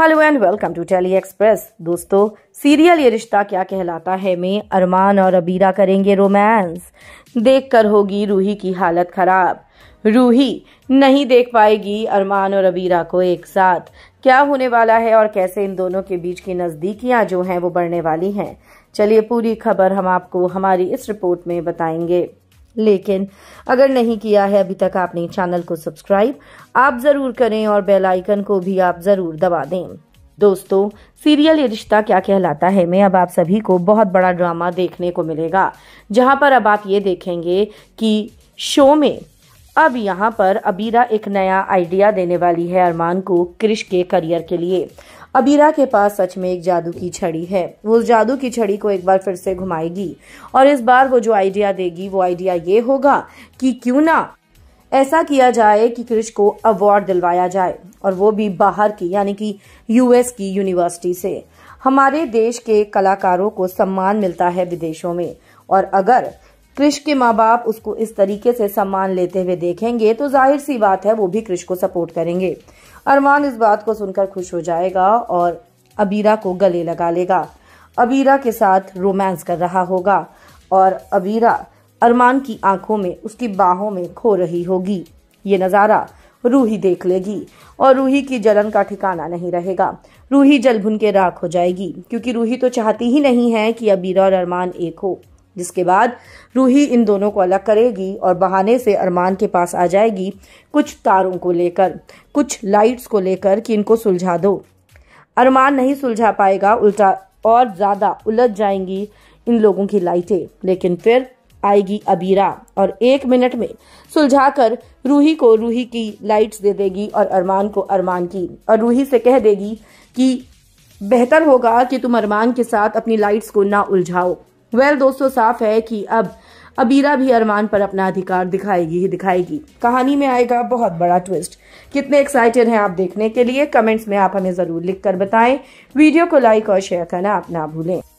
hello and welcome to tele express दोस्तों serial Yeh Rishta क्या कहलाता है में अरमान और अबीरा करेंगे रोमांस देख कर होगी रूही की हालत खराब रूही नहीं देख पाएगी अरमान और अबीरा को एक साथ क्या होने वाला है और कैसे इन दोनों के बीच की नज़दीकियां जो हैं वो बढ़ने वाली हैं चलिए पूरी खबर हम आपको हमारी इस रिपोर्ट में बताएंगे लेकिन अगर नहीं किया है अभी तक आपने चैनल को सब्सक्राइब आप जरूर करें और बेल आइकन को भी आप जरूर दबा दें दोस्तों सीरियल ये रिश्ता क्या कहलाता है में अब आप सभी को बहुत बड़ा ड्रामा देखने को मिलेगा जहां पर अब आप ये देखेंगे कि शो में अब यहाँ पर अबीरा एक नया आइडिया देने वाली है अरमान को क्रिश के करियर के लिए अबीरा के पास सच में एक जादू की छड़ी है वो उस जादू की छड़ी को एक बार फिर से घुमाएगी और इस बार वो जो आइडिया देगी वो आइडिया ये होगा कि क्यों ना ऐसा किया जाए कि क्रिश को अवार्ड दिलवाया जाए और वो भी बाहर की यानी कि यूएस की यूनिवर्सिटी से हमारे देश के कलाकारों को सम्मान मिलता है विदेशों में और अगर क्रिश के माँ बाप उसको इस तरीके से सम्मान लेते हुए देखेंगे तो जाहिर सी बात है वो भी क्रिश को सपोर्ट करेंगे अरमान इस बात को सुनकर खुश हो जाएगा और अबीरा को गले लगा लेगा अबीरा के साथ रोमांस कर रहा होगा और अबीरा अरमान की आंखों में उसकी बाहों में खो रही होगी ये नज़ारा रूही देख लेगी और रूही की जलन का ठिकाना नहीं रहेगा रूही जलभुन के राख हो जाएगी क्योंकि रूही तो चाहती ही नहीं है कि अबीरा और अरमान एक हो जिसके बाद रूही इन दोनों को अलग करेगी और बहाने से अरमान के पास आ जाएगी कुछ तारों को लेकर कुछ लाइट्स को लेकर कि इनको सुलझा दो अरमान नहीं सुलझा पाएगा उल्टा और ज़्यादा उलझ जाएंगी इन लोगों की लाइटें लेकिन फिर आएगी अबीरा और एक मिनट में सुलझा कर रूही को रूही की लाइट्स दे देगी और अरमान को अरमान की और रूही से कह देगी कि बेहतर होगा कि तुम अरमान के साथ अपनी लाइट्स को ना उलझाओ वेल well, दोस्तों साफ है कि अब अबीरा भी अरमान पर अपना अधिकार दिखाएगी ही दिखाएगी कहानी में आएगा बहुत बड़ा ट्विस्ट कितने एक्साइटेड हैं आप देखने के लिए कमेंट्स में आप हमें ज़रूर लिखकर बताएं वीडियो को लाइक और शेयर करना आप ना भूलें